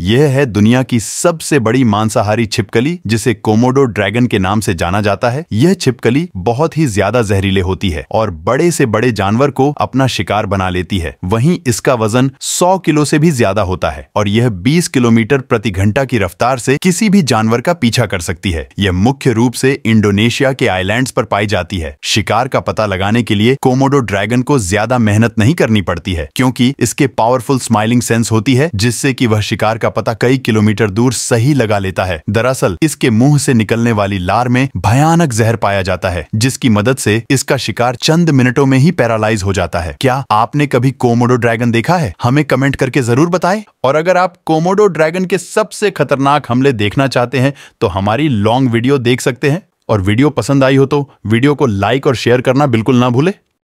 यह है दुनिया की सबसे बड़ी मांसाहारी छिपकली जिसे कोमोडो ड्रैगन के नाम से जाना जाता है यह छिपकली बहुत ही ज्यादा जहरीले होती है और बड़े से बड़े जानवर को अपना शिकार बना लेती है वहीं इसका वजन 100 किलो से भी ज्यादा होता है और यह 20 किलोमीटर प्रति घंटा की रफ्तार से किसी भी जानवर का पीछा कर सकती है यह मुख्य रूप से इंडोनेशिया के आईलैंड पर पाई जाती है शिकार का पता लगाने के लिए कोमोडो ड्रैगन को ज्यादा मेहनत नहीं करनी पड़ती है क्योंकि इसके पावरफुल स्माइलिंग सेंस होती है जिससे की वह शिकार का का पता कई किलोमीटर दूर सही लगा लेता है दरअसल इसके मुंह से निकलने वाली लार में भयानक जहर पाया जाता है जिसकी मदद से इसका शिकार चंद मिनटों में ही पैरालाइज हो जाता है क्या आपने कभी कोमोडो ड्रैगन देखा है हमें कमेंट करके जरूर बताए और अगर आप कोमोडो ड्रैगन के सबसे खतरनाक हमले देखना चाहते हैं तो हमारी लॉन्ग वीडियो देख सकते हैं और वीडियो पसंद आई हो तो वीडियो को लाइक और शेयर करना बिल्कुल ना भूले